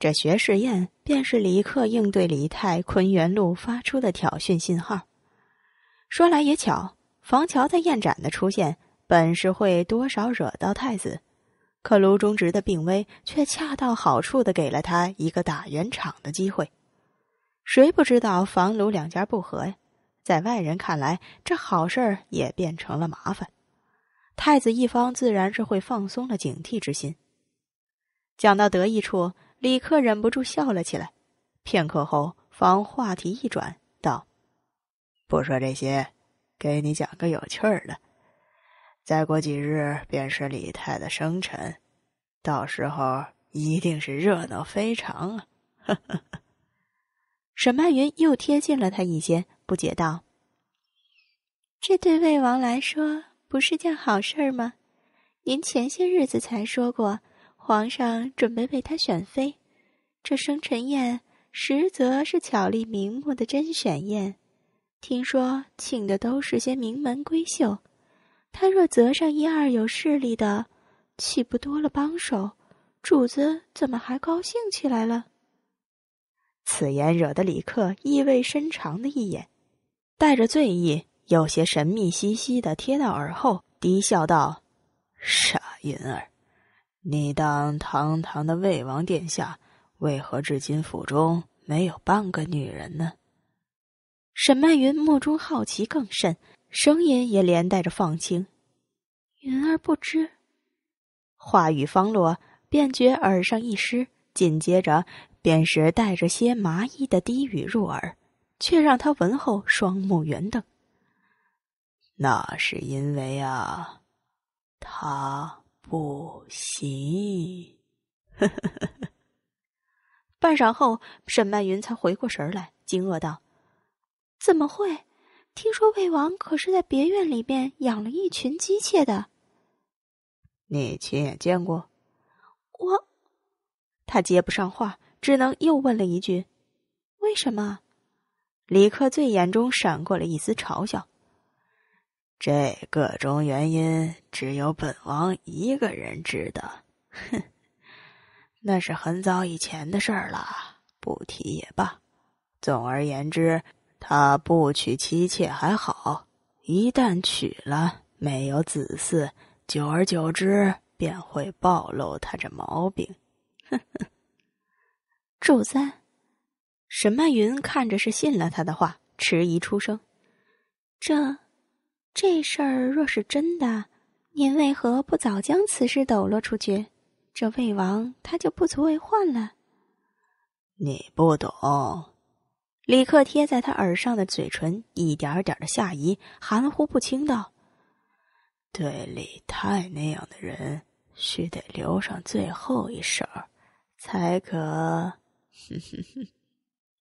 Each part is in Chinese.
这学士宴便是李克应对李泰、昆元路发出的挑衅信号。说来也巧，房乔在宴展的出现本是会多少惹到太子，可卢中直的病危却恰到好处的给了他一个打圆场的机会。谁不知道房卢两家不和呀？在外人看来，这好事儿也变成了麻烦。太子一方自然是会放松了警惕之心。讲到得意处。李克忍不住笑了起来，片刻后方话题一转，道：“不说这些，给你讲个有趣的。再过几日便是李太的生辰，到时候一定是热闹非常啊！”呵呵呵。沈曼云又贴近了他一些，不解道：“这对魏王来说不是件好事儿吗？您前些日子才说过。”皇上准备为他选妃，这生辰宴实则是巧立名目的甄选宴。听说请的都是些名门闺秀，他若择上一二有势力的，岂不多了帮手？主子怎么还高兴起来了？此言惹得李克意味深长的一眼，带着醉意，有些神秘兮兮的贴到耳后，低笑道：“傻云儿。”你当堂堂的魏王殿下，为何至今府中没有半个女人呢？沈曼云目中好奇更甚，声音也连带着放轻。云儿不知，话语方落，便觉耳上一湿，紧接着便是带着些麻衣的低语入耳，却让他闻后双目圆瞪。那是因为啊，他。不行。半晌后，沈曼云才回过神来，惊愕道：“怎么会？听说魏王可是在别院里面养了一群姬妾的。”你亲眼见过？我。他接不上话，只能又问了一句：“为什么？”李克最眼中闪过了一丝嘲笑。这各种原因只有本王一个人知道，哼，那是很早以前的事儿了，不提也罢。总而言之，他不娶妻妾还好，一旦娶了，没有子嗣，久而久之便会暴露他这毛病。哼哼，周三，沈曼云看着是信了他的话，迟疑出声：“这。”这事儿若是真的，您为何不早将此事抖落出去？这魏王他就不足为患了。你不懂，李克贴在他耳上的嘴唇一点点的下移，含糊不清道：“对李泰那样的人，须得留上最后一手，才可。”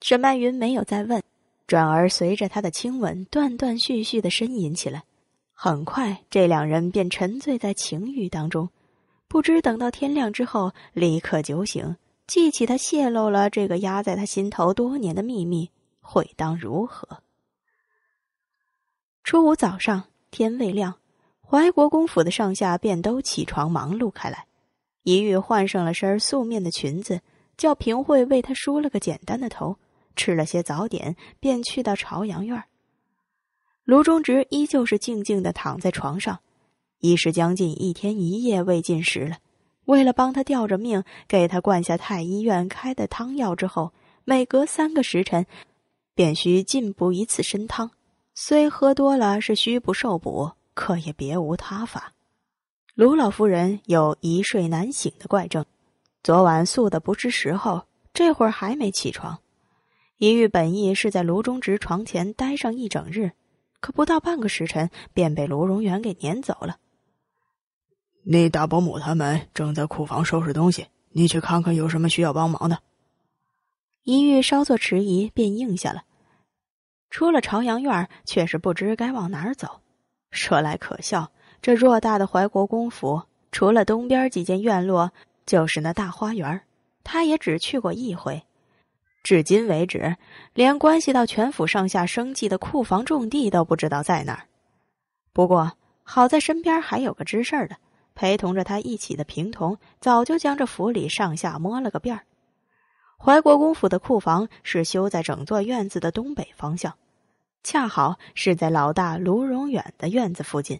沈曼云没有再问。转而随着他的亲吻，断断续续的呻吟起来。很快，这两人便沉醉在情欲当中，不知等到天亮之后，立刻酒醒，记起他泄露了这个压在他心头多年的秘密，会当如何？初五早上天未亮，怀国公府的上下便都起床忙碌开来。一玉换上了身素面的裙子，叫平惠为他梳了个简单的头。吃了些早点，便去到朝阳院卢中直依旧是静静的躺在床上，已是将近一天一夜未进食了。为了帮他吊着命，给他灌下太医院开的汤药之后，每隔三个时辰，便需进补一次参汤。虽喝多了是虚不受补，可也别无他法。卢老夫人有一睡难醒的怪症，昨晚宿的不是时候，这会儿还没起床。一玉本意是在卢中直床前待上一整日，可不到半个时辰，便被卢荣元给撵走了。那大伯母他们正在库房收拾东西，你去看看有什么需要帮忙的。一玉稍作迟疑，便应下了。出了朝阳院，却是不知该往哪儿走。说来可笑，这偌大的怀国公府，除了东边几间院落，就是那大花园，他也只去过一回。至今为止，连关系到全府上下生计的库房、种地都不知道在哪儿。不过好在身边还有个知事儿的，陪同着他一起的平童早就将这府里上下摸了个遍儿。怀国公府的库房是修在整座院子的东北方向，恰好是在老大卢荣远的院子附近，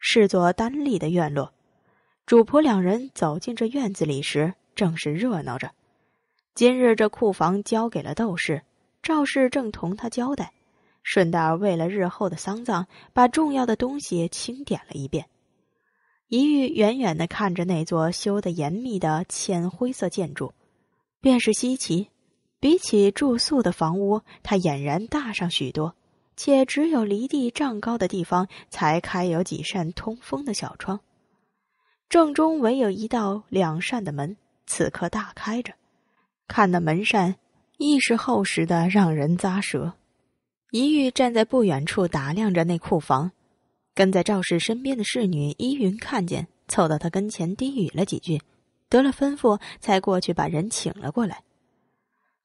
是座单立的院落。主仆两人走进这院子里时，正是热闹着。今日这库房交给了窦氏，赵氏正同他交代，顺道为了日后的丧葬，把重要的东西清点了一遍。一玉远远的看着那座修得严密的浅灰色建筑，便是稀奇。比起住宿的房屋，它俨然大上许多，且只有离地丈高的地方才开有几扇通风的小窗。正中唯有一道两扇的门，此刻大开着。看那门扇，亦是厚实的，让人咂舌。一玉站在不远处打量着那库房，跟在赵氏身边的侍女依云看见，凑到他跟前低语了几句，得了吩咐，才过去把人请了过来。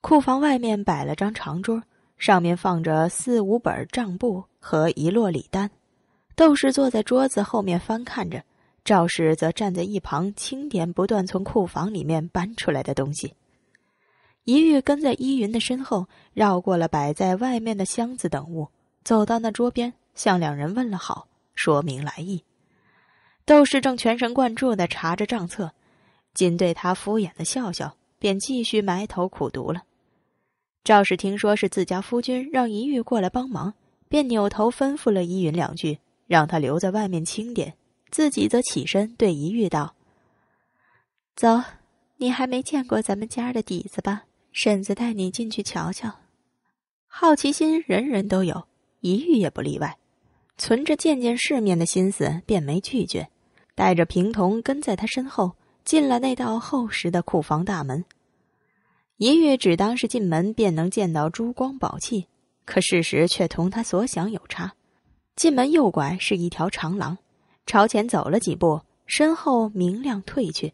库房外面摆了张长桌，上面放着四五本账簿和一摞礼单。窦氏坐在桌子后面翻看着，赵氏则站在一旁清点不断从库房里面搬出来的东西。一玉跟在依云的身后，绕过了摆在外面的箱子等物，走到那桌边，向两人问了好，说明来意。窦氏正全神贯注的查着账册，仅对他敷衍的笑笑，便继续埋头苦读了。赵氏听说是自家夫君让一玉过来帮忙，便扭头吩咐了依云两句，让他留在外面清点，自己则起身对一玉道：“走，你还没见过咱们家的底子吧？”婶子带你进去瞧瞧，好奇心人人都有，一玉也不例外。存着见见世面的心思，便没拒绝，带着平童跟在他身后进了那道厚实的库房大门。一玉只当是进门便能见到珠光宝气，可事实却同他所想有差。进门右拐是一条长廊，朝前走了几步，身后明亮褪去，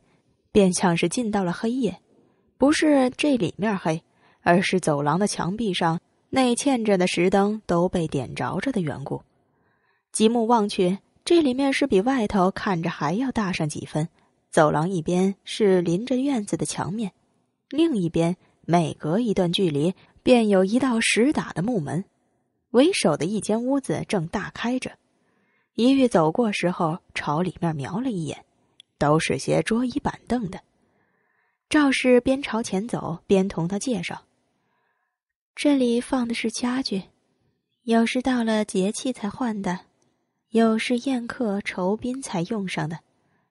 便像是进到了黑夜。不是这里面黑，而是走廊的墙壁上内嵌着的石灯都被点着着的缘故。极目望去，这里面是比外头看着还要大上几分。走廊一边是临着院子的墙面，另一边每隔一段距离便有一道石打的木门。为首的一间屋子正大开着，一遇走过时候朝里面瞄了一眼，都是些桌椅板凳的。赵氏边朝前走边同他介绍：“这里放的是家具，有时到了节气才换的，有时宴客酬宾才用上的，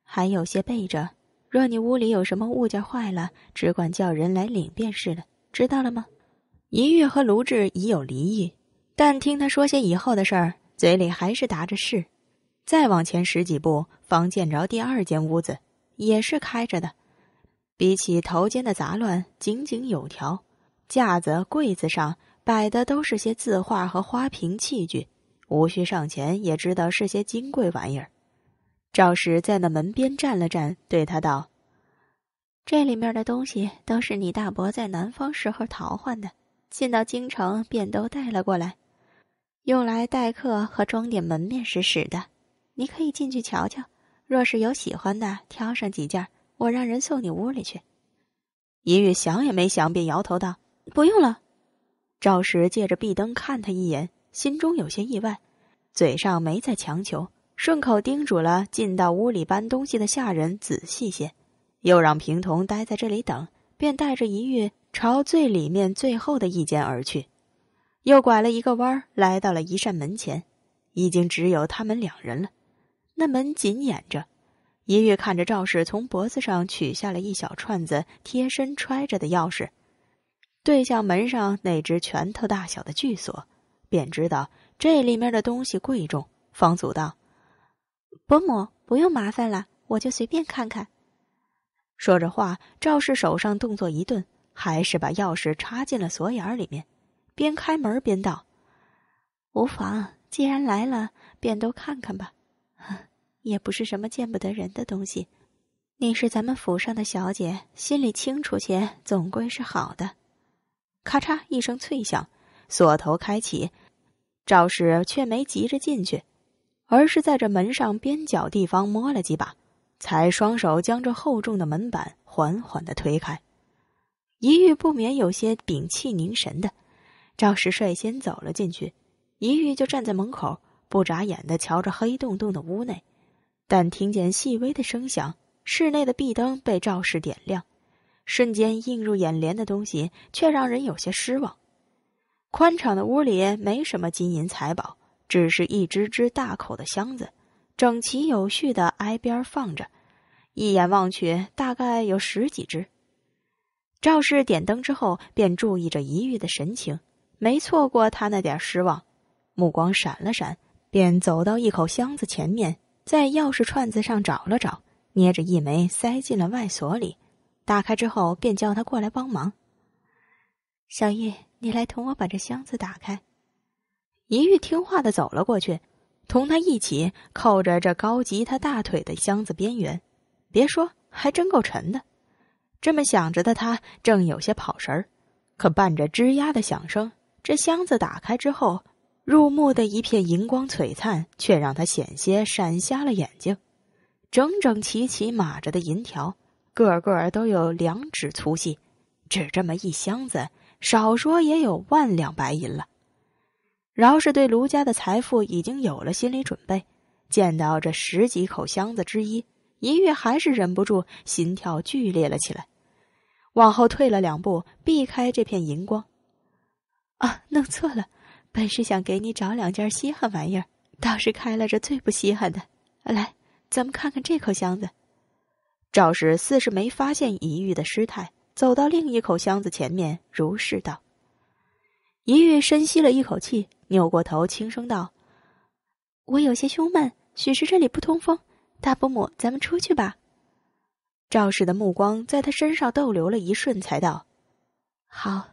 还有些备着。若你屋里有什么物件坏了，只管叫人来领便是了。知道了吗？”一玉和卢志已有离异，但听他说些以后的事儿，嘴里还是答着是。再往前十几步，方见着第二间屋子，也是开着的。比起头间的杂乱，井井有条。架子、柜子上摆的都是些字画和花瓶器具，无需上前也知道是些金贵玩意儿。赵氏在那门边站了站，对他道：“这里面的东西都是你大伯在南方时候淘换的，进到京城便都带了过来，用来待客和装点门面使使的。你可以进去瞧瞧，若是有喜欢的，挑上几件。”我让人送你屋里去，银玉想也没想便摇头道：“不用了。”赵石借着壁灯看他一眼，心中有些意外，嘴上没再强求，顺口叮嘱了进到屋里搬东西的下人仔细些，又让平童待在这里等，便带着银玉朝最里面最后的一间而去，又拐了一个弯儿，来到了一扇门前，已经只有他们两人了，那门紧掩着。一月看着赵氏从脖子上取下了一小串子贴身揣着的钥匙，对向门上那只拳头大小的巨锁，便知道这里面的东西贵重。方祖道：“伯母不用麻烦了，我就随便看看。”说着话，赵氏手上动作一顿，还是把钥匙插进了锁眼里面，边开门边道：“无妨，既然来了，便都看看吧。”呵。也不是什么见不得人的东西，你是咱们府上的小姐，心里清楚些，总归是好的。咔嚓一声脆响，锁头开启，赵氏却没急着进去，而是在这门上边角地方摸了几把，才双手将这厚重的门板缓缓的推开。一玉不免有些屏气凝神的，赵氏率先走了进去，一玉就站在门口，不眨眼的瞧着黑洞洞的屋内。但听见细微的声响，室内的壁灯被赵氏点亮，瞬间映入眼帘的东西却让人有些失望。宽敞的屋里没什么金银财宝，只是一只只大口的箱子，整齐有序的挨边放着，一眼望去大概有十几只。赵氏点灯之后，便注意着一玉的神情，没错过他那点失望，目光闪了闪，便走到一口箱子前面。在钥匙串子上找了找，捏着一枚塞进了外锁里。打开之后，便叫他过来帮忙。小叶，你来同我把这箱子打开。一玉听话的走了过去，同他一起扣着这高级他大腿的箱子边缘。别说，还真够沉的。这么想着的他正有些跑神儿，可伴着吱呀的响声，这箱子打开之后。入目的一片银光璀璨，却让他险些闪瞎了眼睛。整整齐齐码着的银条，个个都有两指粗细，只这么一箱子，少说也有万两白银了。饶是对卢家的财富已经有了心理准备，见到这十几口箱子之一，一玉还是忍不住心跳剧烈了起来，往后退了两步，避开这片银光。啊，弄错了！本是想给你找两件稀罕玩意儿，倒是开了这最不稀罕的。来，咱们看看这口箱子。赵氏似是没发现一玉的失态，走到另一口箱子前面，如是道。一玉深吸了一口气，扭过头轻声道：“我有些胸闷，许是这里不通风。大伯母，咱们出去吧。”赵氏的目光在他身上逗留了一瞬，才道：“好。”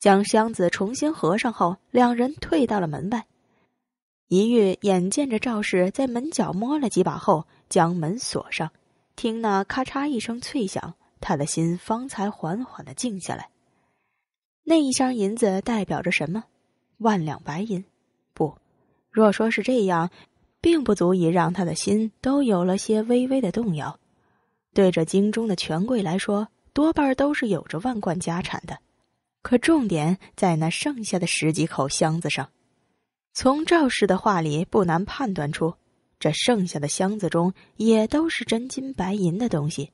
将箱子重新合上后，两人退到了门外。一玉眼见着赵氏在门角摸了几把后，将门锁上，听那咔嚓一声脆响，他的心方才缓缓的静下来。那一箱银子代表着什么？万两白银？不，若说是这样，并不足以让他的心都有了些微微的动摇。对着京中的权贵来说，多半都是有着万贯家产的。可重点在那剩下的十几口箱子上，从赵氏的话里不难判断出，这剩下的箱子中也都是真金白银的东西。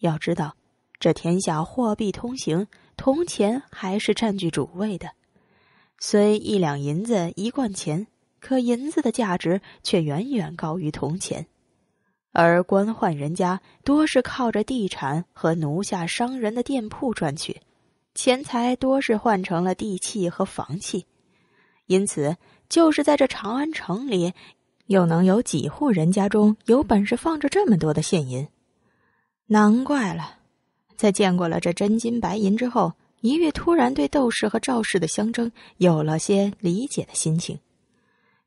要知道，这天下货币通行，铜钱还是占据主位的。虽一两银子一贯钱，可银子的价值却远远高于铜钱。而官宦人家多是靠着地产和奴下商人的店铺赚取。钱财多是换成了地契和房契，因此就是在这长安城里，又能有几户人家中有本事放着这么多的现银？难怪了，在见过了这真金白银之后，一月突然对窦氏和赵氏的相争有了些理解的心情。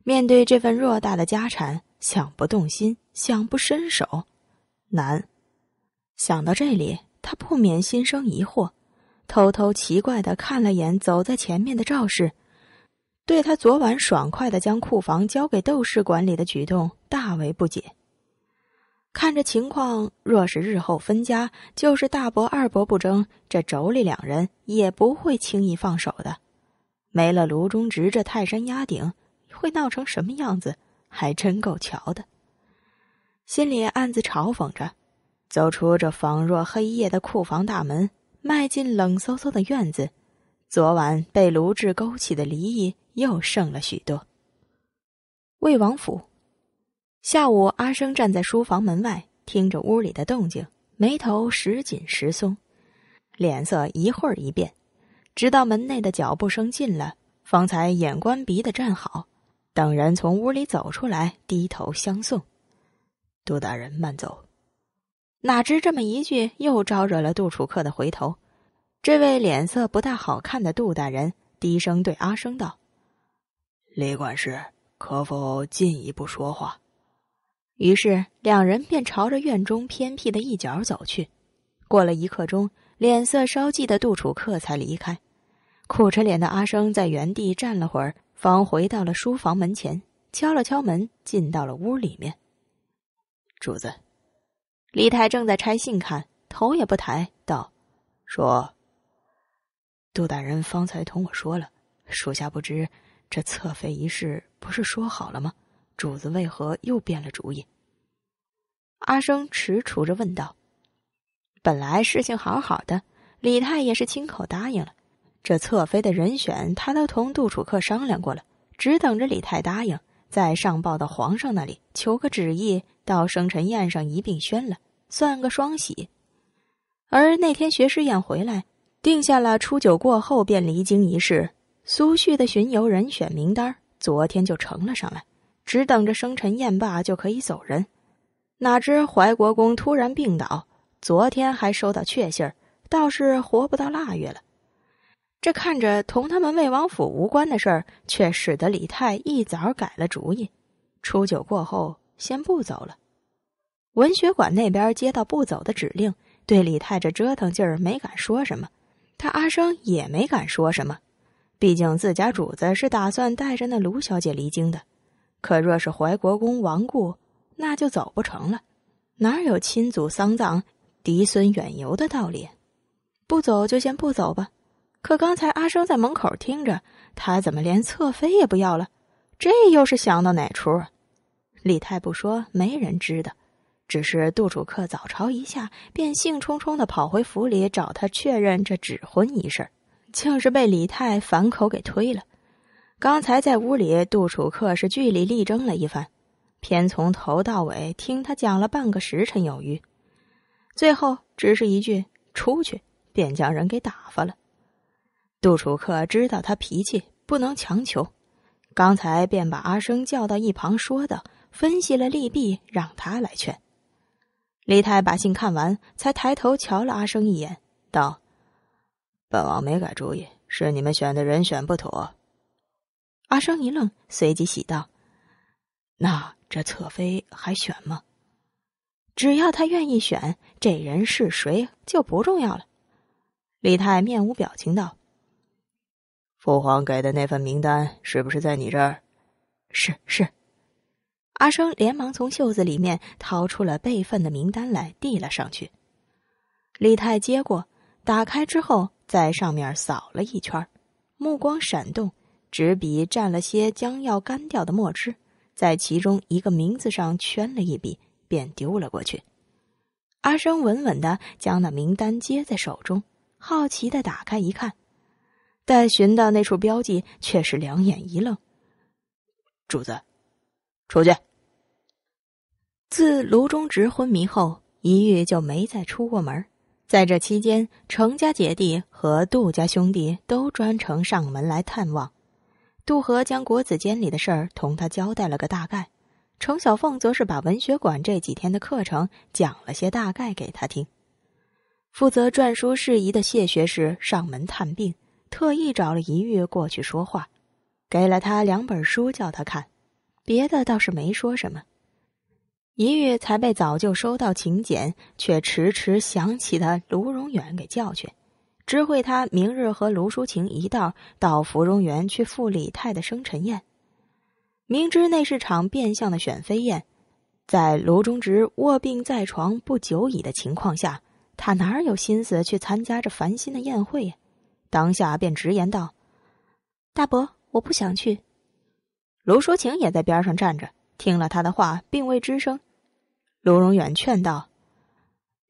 面对这份偌大的家产，想不动心，想不伸手，难。想到这里，他不免心生疑惑。偷偷奇怪的看了眼走在前面的赵氏，对他昨晚爽快的将库房交给窦氏管理的举动大为不解。看这情况，若是日后分家，就是大伯二伯不争，这妯娌两人也不会轻易放手的。没了卢中直这泰山压顶，会闹成什么样子，还真够瞧的。心里暗自嘲讽着，走出这仿若黑夜的库房大门。迈进冷飕飕的院子，昨晚被卢志勾起的离意又盛了许多。魏王府，下午阿生站在书房门外，听着屋里的动静，眉头时紧时松，脸色一会儿一变，直到门内的脚步声近了，方才眼观鼻的站好，等人从屋里走出来，低头相送：“杜大人慢走。”哪知这么一句，又招惹了杜楚客的回头。这位脸色不大好看的杜大人低声对阿生道：“李管事，可否进一步说话？”于是两人便朝着院中偏僻的一角走去。过了一刻钟，脸色稍霁的杜楚客才离开。苦着脸的阿生在原地站了会儿，方回到了书房门前，敲了敲门，进到了屋里面。主子。李太正在拆信看，头也不抬道：“说，杜大人方才同我说了，属下不知这侧妃一事不是说好了吗？主子为何又变了主意？”阿生踟蹰着问道：“本来事情好好的，李太也是亲口答应了，这侧妃的人选他都同杜楚客商量过了，只等着李太答应，再上报到皇上那里求个旨意，到生辰宴上一并宣了。”算个双喜，而那天学士宴回来，定下了初九过后便离京一事。苏旭的巡游人选名单，昨天就呈了上来，只等着生辰宴罢就可以走人。哪知怀国公突然病倒，昨天还收到确信儿，倒是活不到腊月了。这看着同他们魏王府无关的事儿，却使得李太一早改了主意，初九过后先不走了。文学馆那边接到不走的指令，对李太这折腾劲儿没敢说什么，他阿生也没敢说什么，毕竟自家主子是打算带着那卢小姐离京的，可若是怀国公亡故，那就走不成了，哪有亲祖丧葬，嫡孙远游的道理？不走就先不走吧。可刚才阿生在门口听着，他怎么连侧妃也不要了？这又是想到哪出啊？李太不说，没人知道。只是杜楚客早朝一下，便兴冲冲地跑回府里找他确认这指婚一事，竟是被李太反口给推了。刚才在屋里，杜楚客是据理力争了一番，偏从头到尾听他讲了半个时辰有余，最后只是一句“出去”，便将人给打发了。杜楚客知道他脾气不能强求，刚才便把阿生叫到一旁，说道：“分析了利弊，让他来劝。”李太把信看完，才抬头瞧了阿生一眼，道：“本王没改主意，是你们选的人选不妥。”阿生一愣，随即喜道：“那这侧妃还选吗？只要他愿意选，这人是谁就不重要了。”李太面无表情道：“父皇给的那份名单是不是在你这儿？”“是是。”阿生连忙从袖子里面掏出了备份的名单来，递了上去。李太接过，打开之后，在上面扫了一圈，目光闪动，纸笔蘸了些将要干掉的墨汁，在其中一个名字上圈了一笔，便丢了过去。阿生稳稳的将那名单接在手中，好奇的打开一看，待寻到那处标记，却是两眼一愣：“主子，出去。”自卢中直昏迷后，一玉就没再出过门。在这期间，程家姐弟和杜家兄弟都专程上门来探望。杜和将国子监里的事儿同他交代了个大概，程小凤则是把文学馆这几天的课程讲了些大概给他听。负责篆书事宜的谢学士上门探病，特意找了一玉过去说话，给了他两本书叫他看，别的倒是没说什么。一玉才被早就收到请柬却迟迟想起的卢荣远给叫去，知会他明日和卢淑琴一道到芙蓉园去赴李太的生辰宴。明知那是场变相的选妃宴，在卢中直卧病在床不久矣的情况下，他哪有心思去参加这烦心的宴会呀？当下便直言道：“大伯，我不想去。”卢淑琴也在边上站着，听了他的话，并未吱声。卢荣远劝道：“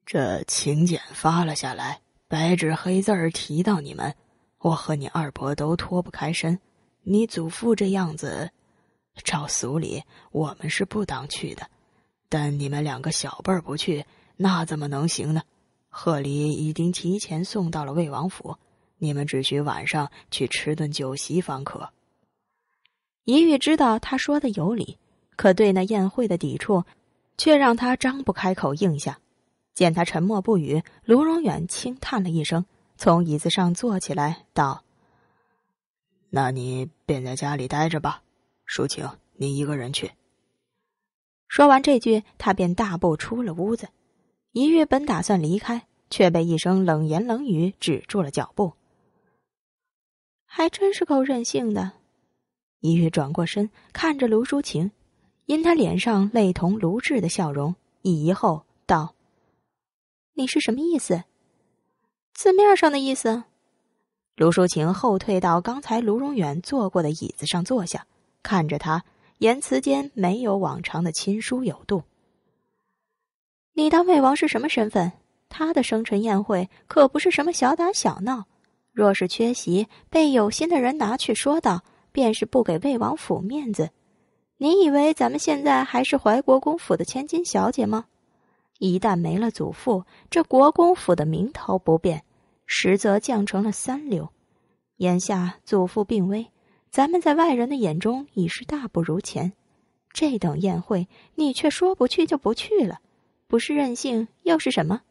这请柬发了下来，白纸黑字儿提到你们，我和你二伯都脱不开身。你祖父这样子，照俗礼，我们是不当去的。但你们两个小辈儿不去，那怎么能行呢？贺礼已经提前送到了魏王府，你们只需晚上去吃顿酒席方可。”一玉知道他说的有理，可对那宴会的抵触。却让他张不开口应下。见他沉默不语，卢荣远轻叹了一声，从椅子上坐起来，道：“那你便在家里待着吧，淑晴，你一个人去。”说完这句，他便大步出了屋子。一月本打算离开，却被一声冷言冷语止住了脚步。还真是够任性的！一月转过身，看着卢淑晴。因他脸上泪同卢挚的笑容，一疑后道：“你是什么意思？字面上的意思。”卢淑琴后退到刚才卢荣远坐过的椅子上坐下，看着他，言辞间没有往常的亲疏有度。“你当魏王是什么身份？他的生辰宴会可不是什么小打小闹，若是缺席，被有心的人拿去说道，便是不给魏王府面子。”你以为咱们现在还是怀国公府的千金小姐吗？一旦没了祖父，这国公府的名头不变，实则降成了三流。眼下祖父病危，咱们在外人的眼中已是大不如前。这等宴会，你却说不去就不去了，不是任性又是什么？